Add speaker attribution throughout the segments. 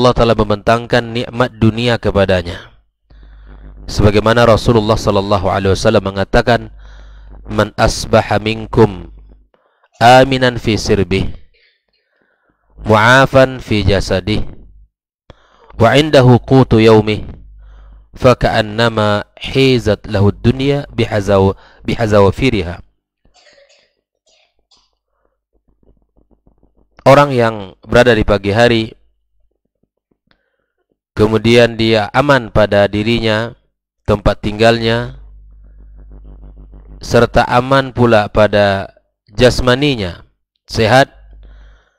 Speaker 1: Allah telah membentangkan nikmat dunia kepadanya. Sebagaimana Rasulullah sallallahu alaihi wasallam mengatakan, "Man asbaha minkum aminan fi sirbih, mu'afan fi jasadih, wa indahu qutu yaumih, ka'annama hizat lahu dunya bihazaw bihazawafiriha." Orang yang berada di pagi hari kemudian dia aman pada dirinya, tempat tinggalnya, serta aman pula pada jasmaninya, sehat,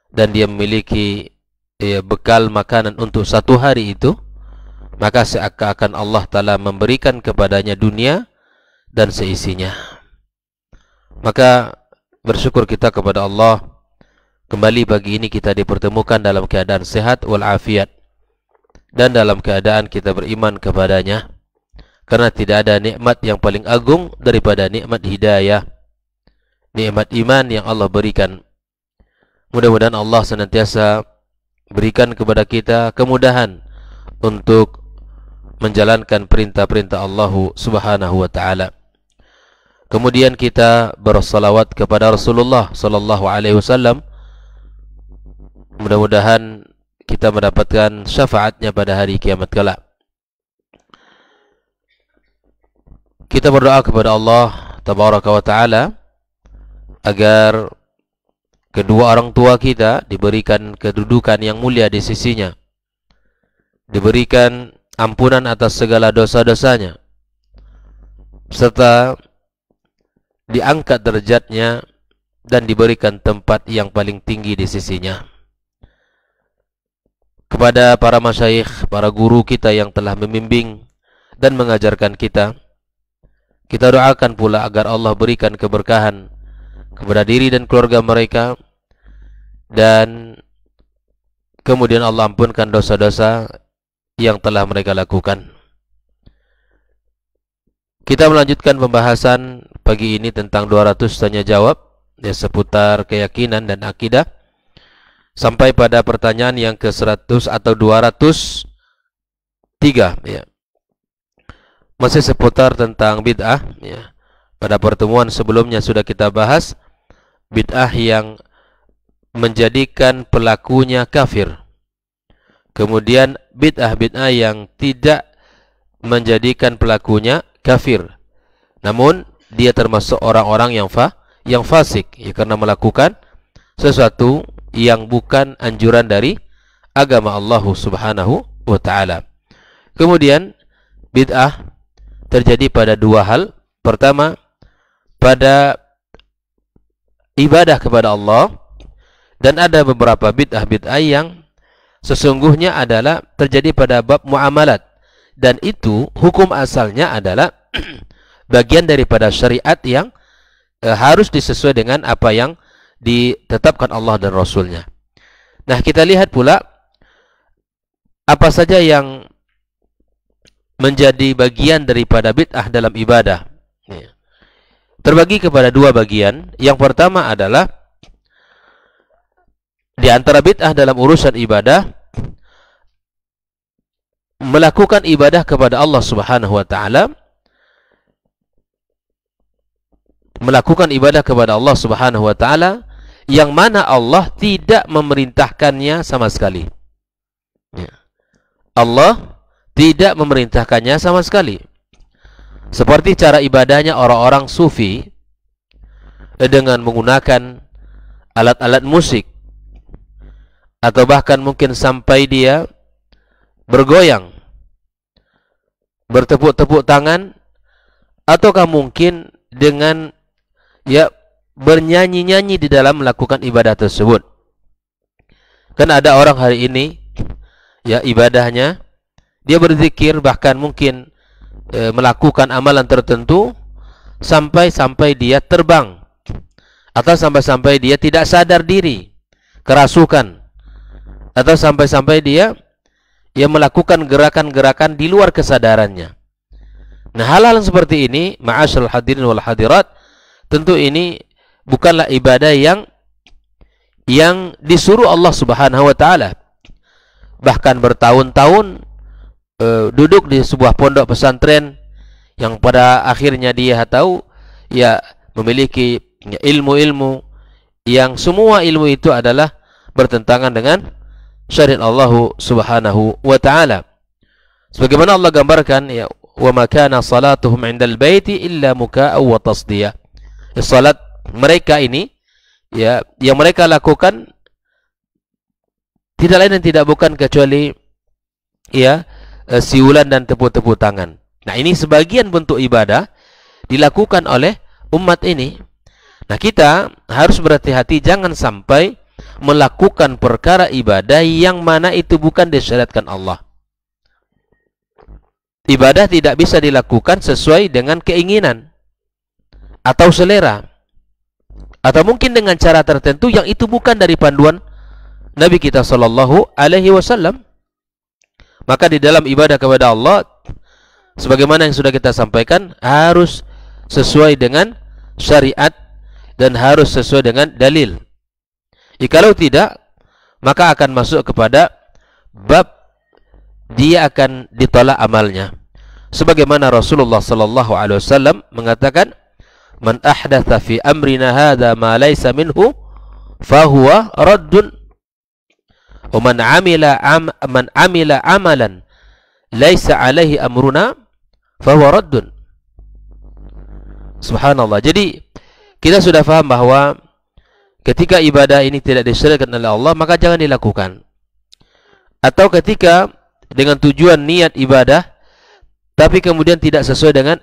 Speaker 1: dan dia memiliki ya, bekal makanan untuk satu hari itu, maka seakan-akan Allah telah memberikan kepadanya dunia dan seisinya. Maka bersyukur kita kepada Allah, kembali pagi ini kita dipertemukan dalam keadaan sehat walafiat dan dalam keadaan kita beriman kepadanya karena tidak ada nikmat yang paling agung daripada nikmat hidayah nikmat iman yang Allah berikan mudah-mudahan Allah senantiasa berikan kepada kita kemudahan untuk menjalankan perintah-perintah Allah Subhanahu wa taala kemudian kita bersalawat kepada Rasulullah sallallahu alaihi wasallam mudah-mudahan kita mendapatkan syafaatnya pada hari kiamat kelak. Kita berdoa kepada Allah tabaraka wa taala agar kedua orang tua kita diberikan kedudukan yang mulia di sisinya. Diberikan ampunan atas segala dosa-dosanya serta diangkat derajatnya dan diberikan tempat yang paling tinggi di sisinya kepada para masyayikh, para guru kita yang telah membimbing dan mengajarkan kita. Kita doakan pula agar Allah berikan keberkahan kepada diri dan keluarga mereka dan kemudian Allah ampunkan dosa-dosa yang telah mereka lakukan. Kita melanjutkan pembahasan pagi ini tentang 200 tanya jawab ya seputar keyakinan dan akidah sampai pada pertanyaan yang ke-100 atau 203 ya. Masih seputar tentang bid'ah ya. Pada pertemuan sebelumnya sudah kita bahas bid'ah yang menjadikan pelakunya kafir. Kemudian bid'ah-bid'ah yang tidak menjadikan pelakunya kafir. Namun dia termasuk orang-orang yang fa yang fasik ya karena melakukan sesuatu yang bukan anjuran dari agama Allah Subhanahu wa taala. Kemudian bid'ah terjadi pada dua hal. Pertama, pada ibadah kepada Allah dan ada beberapa bid'ah-bid'ah yang sesungguhnya adalah terjadi pada bab muamalat dan itu hukum asalnya adalah bagian daripada syariat yang e, harus disesuaikan dengan apa yang ditetapkan Allah dan Rasulnya. Nah kita lihat pula apa saja yang menjadi bagian daripada bid'ah dalam ibadah. Terbagi kepada dua bagian. Yang pertama adalah di antara bid'ah dalam urusan ibadah melakukan ibadah kepada Allah Subhanahu wa taala melakukan ibadah kepada Allah Subhanahu wa taala yang mana Allah tidak memerintahkannya sama sekali. Ya. Allah tidak memerintahkannya sama sekali. Seperti cara ibadahnya orang-orang sufi dengan menggunakan alat-alat musik atau bahkan mungkin sampai dia bergoyang bertepuk-tepuk tangan ataukah mungkin dengan ya bernyanyi-nyanyi di dalam melakukan ibadah tersebut. Kan ada orang hari ini ya ibadahnya dia berzikir bahkan mungkin e, melakukan amalan tertentu sampai-sampai dia terbang atau sampai-sampai dia tidak sadar diri, kerasukan atau sampai-sampai dia ia melakukan gerakan-gerakan di luar kesadarannya. Nah, hal-hal seperti ini, ma'asyal hadirin wal hadirat, tentu ini bukanlah ibadah yang yang disuruh Allah Subhanahu wa taala. Bahkan bertahun-tahun e, duduk di sebuah pondok pesantren yang pada akhirnya dia tahu ya memiliki ilmu-ilmu yang semua ilmu itu adalah bertentangan dengan syariat Allah Subhanahu wa taala. Sebagaimana Allah gambarkan ya wa ma kana salatuhum 'indal baiti illa muka'aw wa tasdiyah. Salat mereka ini ya yang mereka lakukan tidak lain dan tidak bukan kecuali ya eh, siulan dan tepuk-tepuk tangan. Nah, ini sebagian bentuk ibadah dilakukan oleh umat ini. Nah, kita harus berhati-hati jangan sampai melakukan perkara ibadah yang mana itu bukan disyariatkan Allah. Ibadah tidak bisa dilakukan sesuai dengan keinginan atau selera atau mungkin dengan cara tertentu yang itu bukan dari panduan Nabi kita Shallallahu Alaihi Wasallam. Maka di dalam ibadah kepada Allah, sebagaimana yang sudah kita sampaikan, harus sesuai dengan syariat dan harus sesuai dengan dalil. kalau tidak, maka akan masuk kepada bab dia akan ditolak amalnya. Sebagaimana Rasulullah Shallallahu Alaihi Wasallam mengatakan, man ahdatha fi amrina hadha ma laysa minhu fahuwa raddun wa man amila am, man amila amalan laysa alaihi amruna fahuwa raddun subhanallah jadi kita sudah faham bahwa ketika ibadah ini tidak disyariatkan oleh Allah maka jangan dilakukan atau ketika dengan tujuan niat ibadah tapi kemudian tidak sesuai dengan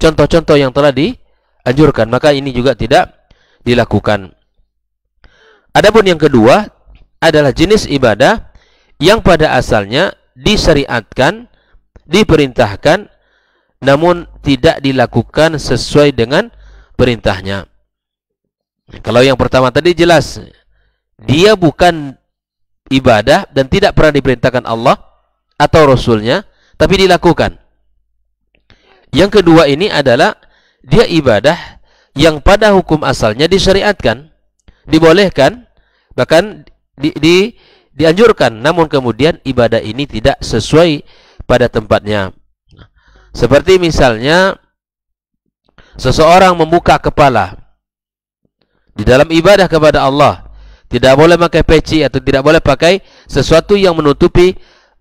Speaker 1: contoh-contoh yang telah di anjurkan maka ini juga tidak dilakukan adapun yang kedua adalah jenis ibadah yang pada asalnya disyariatkan diperintahkan namun tidak dilakukan sesuai dengan perintahnya kalau yang pertama tadi jelas dia bukan ibadah dan tidak pernah diperintahkan Allah atau Rasulnya tapi dilakukan yang kedua ini adalah dia ibadah yang pada hukum asalnya disyariatkan, dibolehkan, bahkan di, di, dianjurkan. Namun kemudian ibadah ini tidak sesuai pada tempatnya. Seperti misalnya seseorang membuka kepala di dalam ibadah kepada Allah, tidak boleh pakai peci atau tidak boleh pakai sesuatu yang menutupi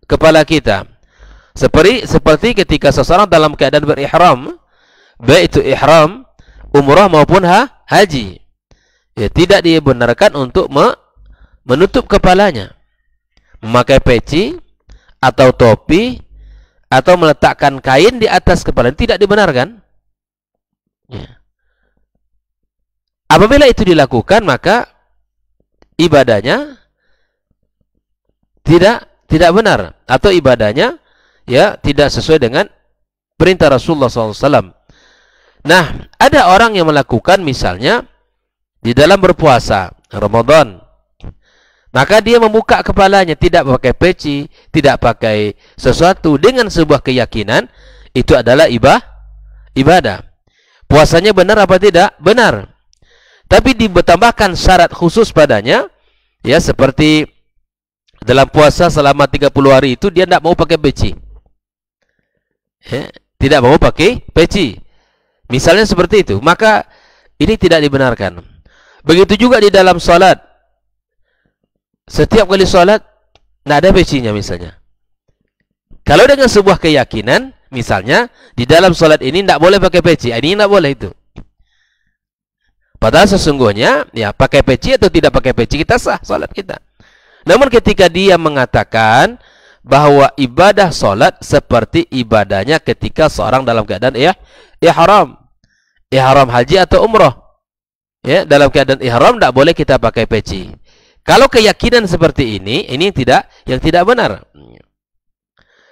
Speaker 1: kepala kita. Seperti seperti ketika seseorang dalam keadaan berihram baik itu ihram, umrah maupun ha, haji. Ya, tidak dibenarkan untuk me menutup kepalanya. Memakai peci atau topi atau meletakkan kain di atas kepala tidak dibenarkan. Ya. Apabila itu dilakukan maka ibadahnya tidak tidak benar atau ibadahnya ya tidak sesuai dengan perintah Rasulullah SAW. Nah, ada orang yang melakukan misalnya di dalam berpuasa Ramadan. Maka dia membuka kepalanya tidak pakai peci, tidak pakai sesuatu dengan sebuah keyakinan itu adalah ibah ibadah. Puasanya benar apa tidak? Benar. Tapi ditambahkan syarat khusus padanya ya seperti dalam puasa selama 30 hari itu dia tidak mau pakai peci. Ya, tidak mau pakai peci. Misalnya seperti itu, maka ini tidak dibenarkan. Begitu juga di dalam salat. Setiap kali salat ada pecinya misalnya. Kalau dengan sebuah keyakinan, misalnya di dalam salat ini tidak boleh pakai peci, ah, ini tidak boleh itu. Padahal sesungguhnya ya pakai peci atau tidak pakai peci kita sah salat kita. Namun ketika dia mengatakan bahwa ibadah salat seperti ibadahnya ketika seorang dalam keadaan ya haram. ihram haji atau Umroh, Ya, dalam keadaan ihram tidak boleh kita pakai peci. Kalau keyakinan seperti ini, ini tidak yang tidak benar.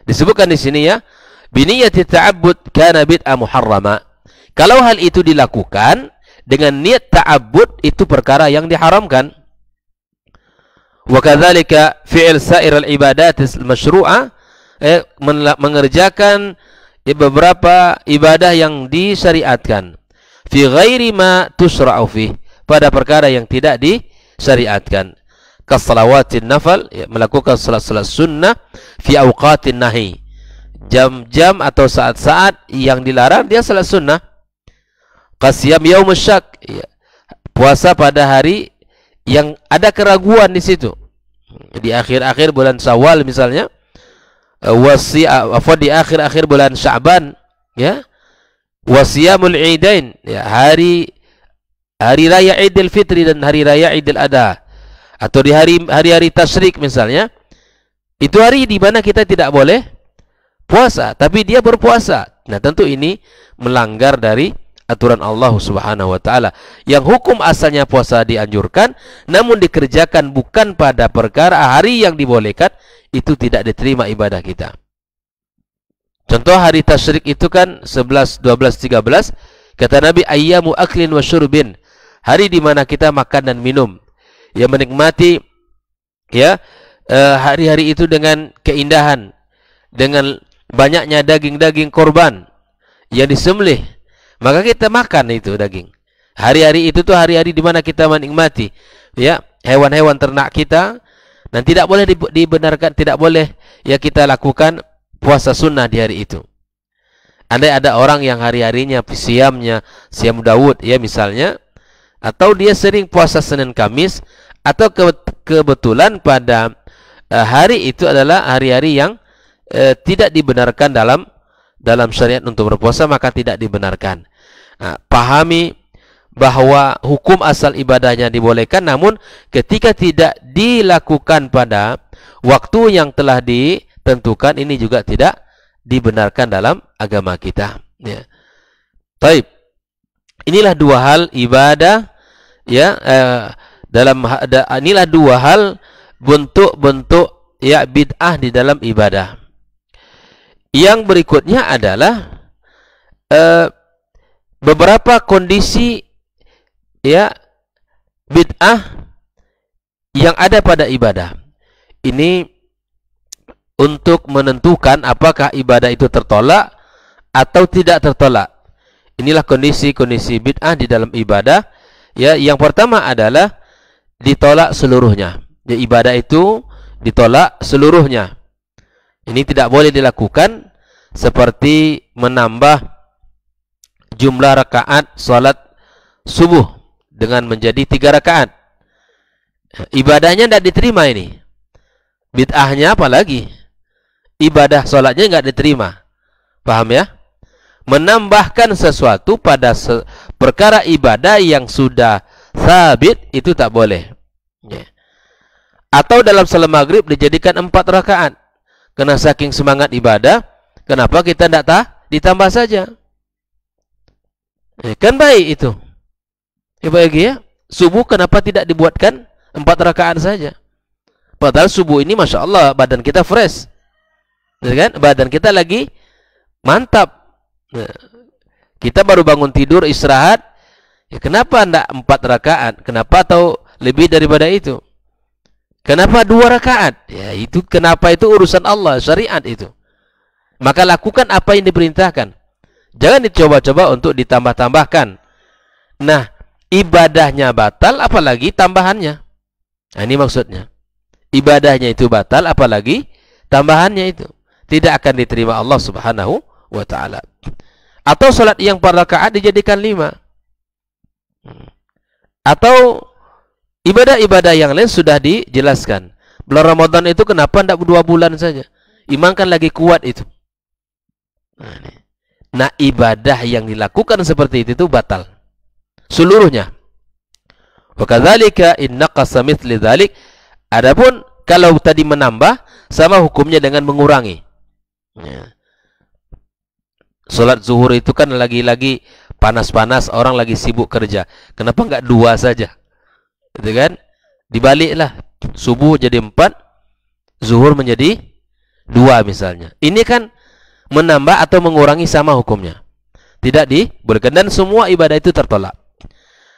Speaker 1: Disebutkan di sini ya, biniyat ta'abbud kana bid'ah muharrama. Kalau hal itu dilakukan dengan niat ta'abbud itu perkara yang diharamkan. Wakadzalika fi'l sa'ir al-ibadat al-mashru'ah eh, mengerjakan eh, beberapa ibadah yang disyariatkan. fi ghairi ma tusra'u fi pada perkara yang tidak disyariatkan kasalawatin nafal ya, melakukan salat-salat sunnah fi awqatin nahi jam-jam atau saat-saat yang dilarang dia salat sunnah kasiyam yaum syak ya, puasa pada hari yang ada keraguan di situ di akhir-akhir bulan Syawal misalnya eh, wasi eh, di akhir-akhir bulan Sya'ban ya wasiyamul idain ya hari hari raya Idul Fitri dan hari raya Idul Adha atau di hari hari-hari Tasrik misalnya itu hari di mana kita tidak boleh puasa tapi dia berpuasa nah tentu ini melanggar dari aturan Allah Subhanahu wa taala yang hukum asalnya puasa dianjurkan namun dikerjakan bukan pada perkara hari yang dibolehkan itu tidak diterima ibadah kita Contoh hari tasyrik itu kan 11, 12, 13. Kata Nabi ayyamu aklin wa syurbin. Hari di mana kita makan dan minum. Ya menikmati ya eh, hari-hari itu dengan keindahan, dengan banyaknya daging-daging korban yang disembelih. Maka kita makan itu daging. Hari-hari itu tuh hari-hari di mana kita menikmati ya hewan-hewan ternak kita dan tidak boleh dibenarkan tidak boleh ya kita lakukan puasa sunnah di hari itu. Andai ada orang yang hari-harinya siamnya siam Daud ya misalnya atau dia sering puasa Senin Kamis atau ke kebetulan pada uh, hari itu adalah hari-hari yang uh, tidak dibenarkan dalam dalam syariat untuk berpuasa maka tidak dibenarkan. Nah, pahami bahwa hukum asal ibadahnya dibolehkan namun ketika tidak dilakukan pada waktu yang telah di tentukan ini juga tidak dibenarkan dalam agama kita ya taib inilah dua hal ibadah ya eh, dalam inilah dua hal bentuk-bentuk ya bid'ah di dalam ibadah yang berikutnya adalah eh, beberapa kondisi ya bid'ah yang ada pada ibadah ini untuk menentukan apakah ibadah itu tertolak atau tidak tertolak. Inilah kondisi-kondisi bid'ah di dalam ibadah. Ya, yang pertama adalah ditolak seluruhnya. Ya, ibadah itu ditolak seluruhnya. Ini tidak boleh dilakukan seperti menambah jumlah rakaat salat subuh dengan menjadi tiga rakaat. Ibadahnya tidak diterima ini. Bid'ahnya apalagi? ibadah sholatnya nggak diterima. Paham ya? Menambahkan sesuatu pada se perkara ibadah yang sudah sabit itu tak boleh. Ya. Atau dalam salam maghrib dijadikan empat rakaat. Karena saking semangat ibadah, kenapa kita tidak tahu? Ditambah saja. Ya, kan baik itu. Ya baik ya. Subuh kenapa tidak dibuatkan empat rakaat saja? Padahal subuh ini Masya Allah badan kita fresh ya kan? Badan kita lagi mantap. Nah, kita baru bangun tidur istirahat. Ya kenapa tidak empat rakaat? Kenapa atau lebih daripada itu? Kenapa dua rakaat? Ya itu kenapa itu urusan Allah syariat itu. Maka lakukan apa yang diperintahkan. Jangan dicoba-coba untuk ditambah-tambahkan. Nah, ibadahnya batal apalagi tambahannya. Nah, ini maksudnya. Ibadahnya itu batal apalagi tambahannya itu tidak akan diterima Allah Subhanahu wa taala. Atau salat yang empat rakaat dijadikan lima. Atau ibadah-ibadah yang lain sudah dijelaskan. Bulan Ramadan itu kenapa tidak dua bulan saja? Iman kan lagi kuat itu. Nah, ibadah yang dilakukan seperti itu, itu batal. Seluruhnya. Wakadzalika innaqasa mithli dzalik. Adapun kalau tadi menambah sama hukumnya dengan mengurangi. Ya. Sholat zuhur itu kan lagi-lagi panas-panas, orang lagi sibuk kerja. Kenapa nggak dua saja? Gitu kan? Dibaliklah, subuh jadi empat, zuhur menjadi dua misalnya. Ini kan menambah atau mengurangi sama hukumnya. Tidak diberikan dan semua ibadah itu tertolak.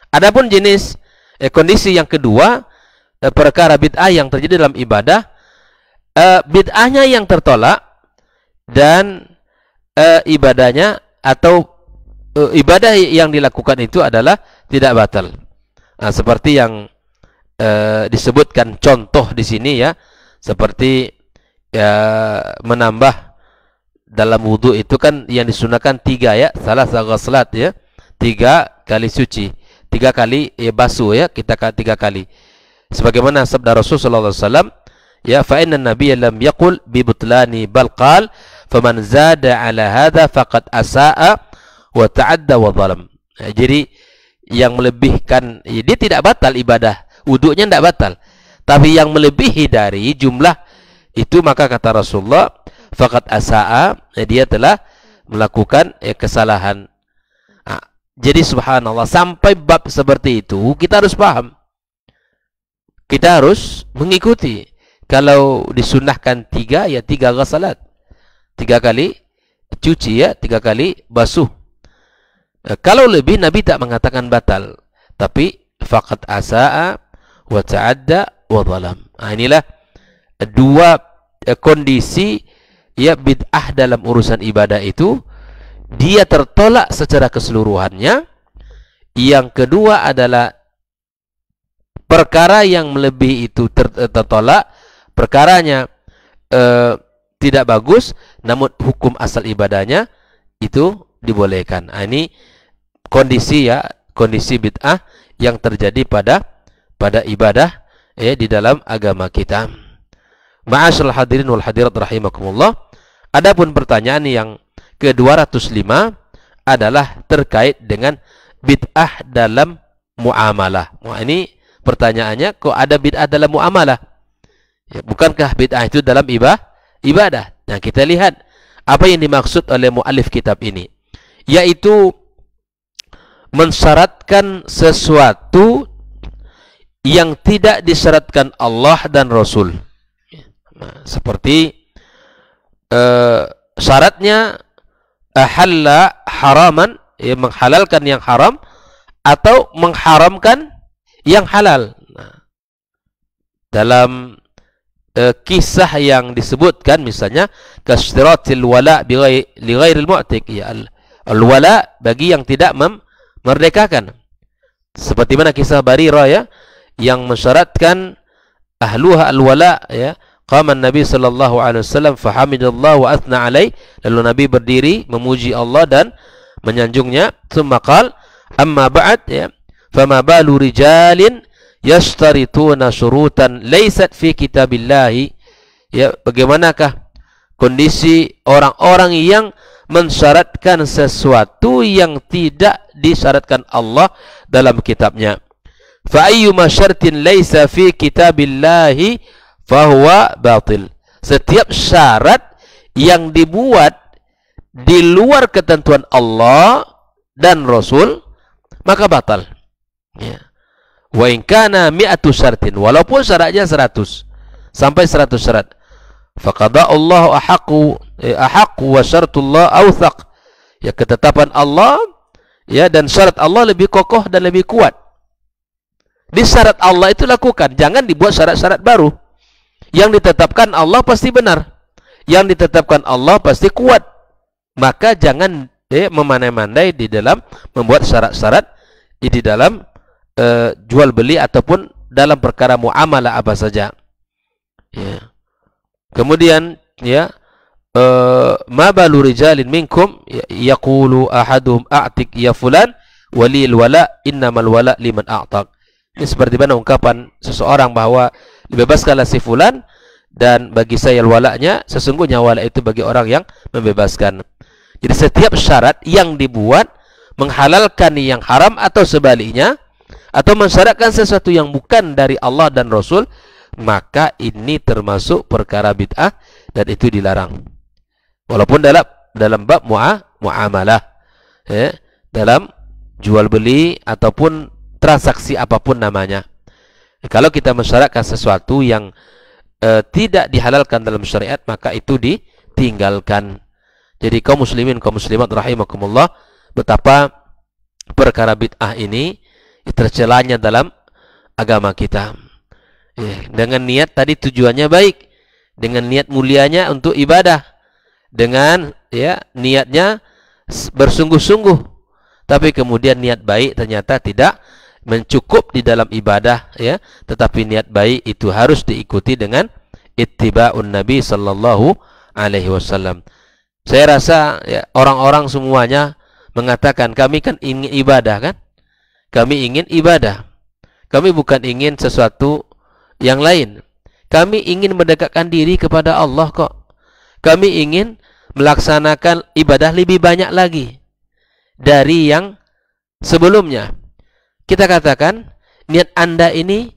Speaker 1: Adapun jenis eh, kondisi yang kedua, eh, perkara bid'ah yang terjadi dalam ibadah, eh, bid'ahnya yang tertolak dan e, ibadahnya atau e, ibadah yang dilakukan itu adalah tidak batal. Nah, seperti yang e, disebutkan contoh di sini ya, seperti e, menambah dalam wudhu itu kan yang disunahkan tiga ya, salah salat ya, tiga kali suci, tiga kali ya, basuh ya, kita tiga kali. Sebagaimana sabda Rasulullah SAW, ya fa'inna Nabi nabiyya lam yakul bi butlani balqal. Faman zada ala hadha faqad asa'a wa ta'adda wa zalam. Ya, jadi yang melebihkan ya, dia tidak batal ibadah, wuduknya tidak batal. Tapi yang melebihi dari jumlah itu maka kata Rasulullah fakat asaa ya, dia telah melakukan ya, kesalahan. Nah, jadi subhanallah sampai bab seperti itu kita harus paham. Kita harus mengikuti. Kalau disunahkan tiga ya tiga salat tiga kali cuci ya, tiga kali basuh. E, kalau lebih Nabi tak mengatakan batal, tapi fakat asaa wa ta'adda wa zalam. Nah, inilah eh, dua eh, kondisi ya bid'ah dalam urusan ibadah itu dia tertolak secara keseluruhannya. Yang kedua adalah perkara yang melebihi itu ter tertolak perkaranya e, tidak bagus namun hukum asal ibadahnya itu dibolehkan. Nah, ini kondisi ya, kondisi bid'ah yang terjadi pada pada ibadah ya di dalam agama kita. Ma'asyiral hadirin wal hadirat rahimakumullah. Adapun pertanyaan yang ke-205 adalah terkait dengan bid'ah dalam muamalah. Wah, ini pertanyaannya kok ada bid'ah dalam muamalah? Ya, bukankah bid'ah itu dalam ibadah? ibadah. Nah, kita lihat apa yang dimaksud oleh mualif kitab ini, yaitu mensyaratkan sesuatu yang tidak disyaratkan Allah dan Rasul. Nah, seperti uh, syaratnya ahalla haraman, ya, menghalalkan yang haram atau mengharamkan yang halal. Nah, dalam uh, kisah yang disebutkan misalnya kasyratil wala li ghairil mu'tiq ya al wala bagi yang tidak memerdekakan seperti mana kisah Barira ya yang mensyaratkan ahluha al wala ya qama nabi sallallahu alaihi wasallam fa hamidallahu wa athna alai lalu nabi berdiri memuji Allah dan menyanjungnya summa qala amma ba'd ya fama balu rijalin yashtarituna syurutan laysat fi kitabillah ya bagaimanakah kondisi orang-orang yang mensyaratkan sesuatu yang tidak disyaratkan Allah dalam kitabnya fa ayyuma syartin laysa fi kitabillah fa huwa batil setiap syarat yang dibuat di luar ketentuan Allah dan Rasul maka batal ya yeah. Wa in kana mi'atu syartin walaupun syaratnya 100 sampai 100 syarat. Faqada Allah ahaqu eh, ahaqu wa syartullah authaq Ya ketetapan Allah ya dan syarat Allah lebih kokoh dan lebih kuat. Di syarat Allah itu lakukan, jangan dibuat syarat-syarat baru. Yang ditetapkan Allah pasti benar. Yang ditetapkan Allah pasti kuat. Maka jangan eh, memandai-mandai di dalam membuat syarat-syarat di dalam e, jual beli ataupun dalam perkara muamalah apa saja. Ya. Kemudian ya e, ma balu rijalin minkum ya, yaqulu ahaduhum a'tik ya fulan walil wala innamal wala liman a'tak. Ini seperti mana ungkapan seseorang bahwa dibebaskanlah si fulan dan bagi saya walaknya sesungguhnya wala itu bagi orang yang membebaskan. Jadi setiap syarat yang dibuat menghalalkan yang haram atau sebaliknya atau mensyaratkan sesuatu yang bukan dari Allah dan Rasul, maka ini termasuk perkara bid'ah dan itu dilarang. Walaupun dalam dalam bab mu'ah, muamalah, ya, dalam jual beli ataupun transaksi apapun namanya. Kalau kita mensyaratkan sesuatu yang e, tidak dihalalkan dalam syariat, maka itu ditinggalkan. Jadi kaum muslimin, kaum muslimat rahimakumullah, betapa perkara bid'ah ini tercelanya dalam agama kita. Ya, dengan niat tadi tujuannya baik, dengan niat mulianya untuk ibadah, dengan ya niatnya bersungguh-sungguh, tapi kemudian niat baik ternyata tidak mencukup di dalam ibadah ya, tetapi niat baik itu harus diikuti dengan ittiba'un Nabi sallallahu alaihi wasallam. Saya rasa orang ya, orang-orang semuanya mengatakan kami kan ingin ibadah kan? Kami ingin ibadah. Kami bukan ingin sesuatu yang lain. Kami ingin mendekatkan diri kepada Allah kok. Kami ingin melaksanakan ibadah lebih banyak lagi dari yang sebelumnya. Kita katakan niat Anda ini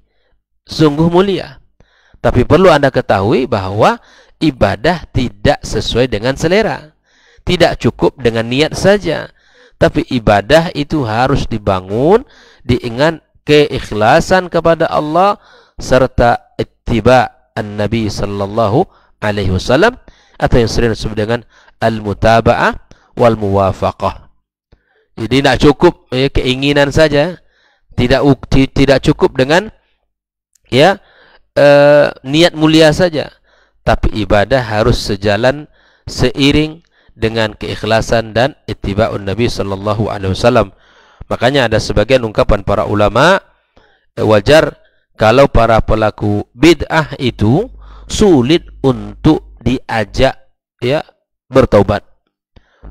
Speaker 1: sungguh mulia. Tapi perlu Anda ketahui bahwa ibadah tidak sesuai dengan selera. Tidak cukup dengan niat saja. Tapi ibadah itu harus dibangun dengan keikhlasan kepada Allah serta ittiba an-nabi sallallahu alaihi wasallam atau yang sering disebut dengan al-mutaba'ah wal muwafaqah. Jadi tidak cukup ya, keinginan saja, tidak tidak cukup dengan ya eh, niat mulia saja, tapi ibadah harus sejalan seiring dengan keikhlasan dan ittiba'un Nabi sallallahu alaihi wasallam. Makanya ada sebagian ungkapan para ulama e, wajar kalau para pelaku bid'ah itu sulit untuk diajak ya bertobat,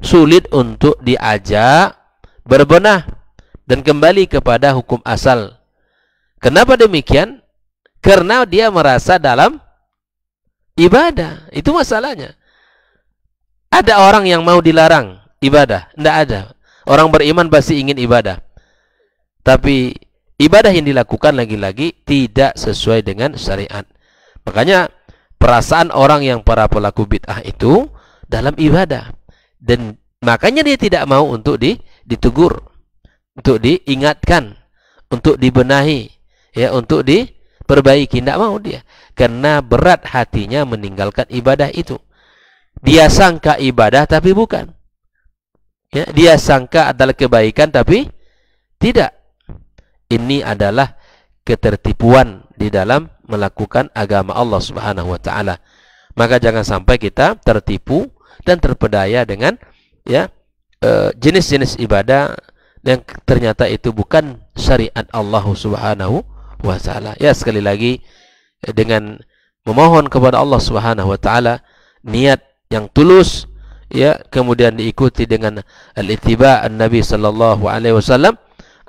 Speaker 1: Sulit untuk diajak berbenah dan kembali kepada hukum asal. Kenapa demikian? Karena dia merasa dalam ibadah. Itu masalahnya. Ada orang yang mau dilarang ibadah? Tidak ada. Orang beriman pasti ingin ibadah. Tapi ibadah yang dilakukan lagi-lagi tidak sesuai dengan syariat. Makanya perasaan orang yang para pelaku bid'ah itu dalam ibadah. Dan makanya dia tidak mau untuk di, ditegur, untuk diingatkan, untuk dibenahi, ya untuk diperbaiki. Tidak mau dia. Karena berat hatinya meninggalkan ibadah itu. Dia sangka ibadah tapi bukan. Ya, dia sangka adalah kebaikan tapi tidak. Ini adalah ketertipuan di dalam melakukan agama Allah Subhanahu wa taala. Maka jangan sampai kita tertipu dan terpedaya dengan ya e, jenis-jenis ibadah yang ternyata itu bukan syariat Allah Subhanahu wa taala. Ya sekali lagi dengan memohon kepada Allah Subhanahu wa taala niat yang tulus ya kemudian diikuti dengan al-ittiba Nabi sallallahu alaihi wasallam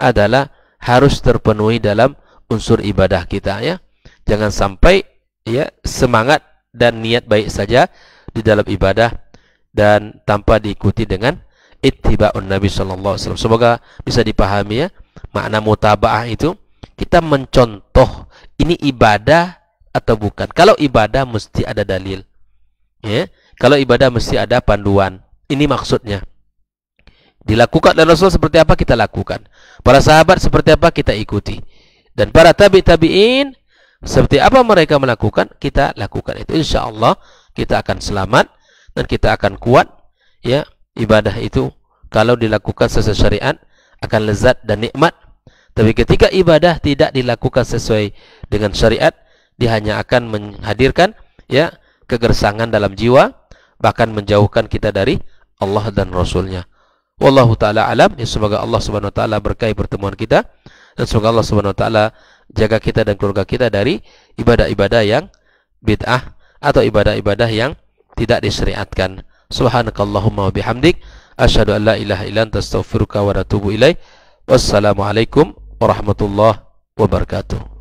Speaker 1: adalah harus terpenuhi dalam unsur ibadah kita ya. Jangan sampai ya semangat dan niat baik saja di dalam ibadah dan tanpa diikuti dengan ittiba'un Nabi sallallahu alaihi wasallam. Semoga bisa dipahami ya makna mutabaah itu kita mencontoh ini ibadah atau bukan. Kalau ibadah mesti ada dalil. Ya. Kalau ibadah mesti ada panduan. Ini maksudnya. Dilakukan oleh Rasul seperti apa kita lakukan. Para sahabat seperti apa kita ikuti. Dan para tabi tabiin seperti apa mereka melakukan kita lakukan itu. Insya Allah kita akan selamat dan kita akan kuat. Ya ibadah itu kalau dilakukan sesuai syariat akan lezat dan nikmat. Tapi ketika ibadah tidak dilakukan sesuai dengan syariat, dia hanya akan menghadirkan ya kegersangan dalam jiwa bahkan menjauhkan kita dari Allah dan Rasulnya. Wallahu taala alam. Ya, semoga Allah Subhanahu wa taala berkahi pertemuan kita dan semoga Allah Subhanahu wa taala jaga kita dan keluarga kita dari ibadah-ibadah yang bid'ah atau ibadah-ibadah yang tidak disyariatkan. Subhanakallahumma wa bihamdik asyhadu an la ilaha illa anta astaghfiruka wa atubu ilaik. Wassalamualaikum warahmatullahi wabarakatuh.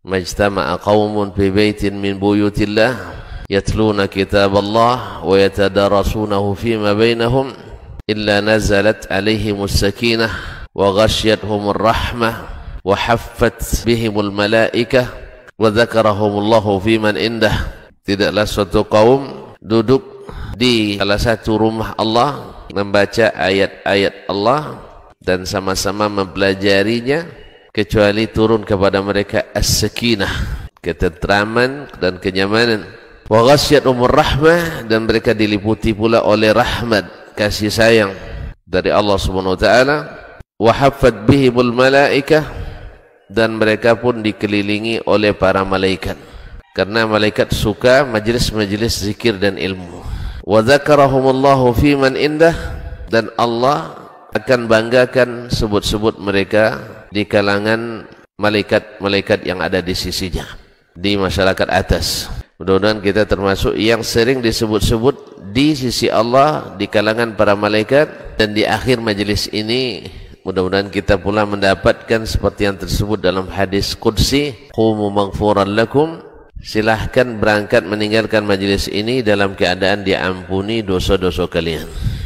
Speaker 2: ما اجتمع قوم في بيت من بيوت الله يتلون كتاب الله ويتدارسونه فيما بينهم إلا نزلت عليهم السكينة وغشيتهم الرحمة وحفت بهم الملائكة وذكرهم الله في من عنده tidaklah suatu kaum duduk di salah satu rumah Allah membaca ayat-ayat Allah dan sama-sama mempelajarinya kecuali turun kepada mereka as-sakinah ketentraman dan kenyamanan wa ghasyat umur rahmah dan mereka diliputi pula oleh rahmat kasih sayang dari Allah Subhanahu wa taala wa haffat bihimul malaika dan mereka pun dikelilingi oleh para malaikat karena malaikat suka majlis-majlis zikir dan ilmu wa dzakarahumullahu fi man indah dan Allah akan banggakan sebut-sebut mereka di kalangan malaikat-malaikat yang ada di sisinya di masyarakat atas. Mudah-mudahan kita termasuk yang sering disebut-sebut di sisi Allah, di kalangan para malaikat, dan di akhir majlis ini, mudah-mudahan kita pula mendapatkan seperti yang tersebut dalam hadis Qudsi, Qumu maghfuran lakum, Silakan berangkat meninggalkan majlis ini dalam keadaan diampuni dosa-dosa kalian.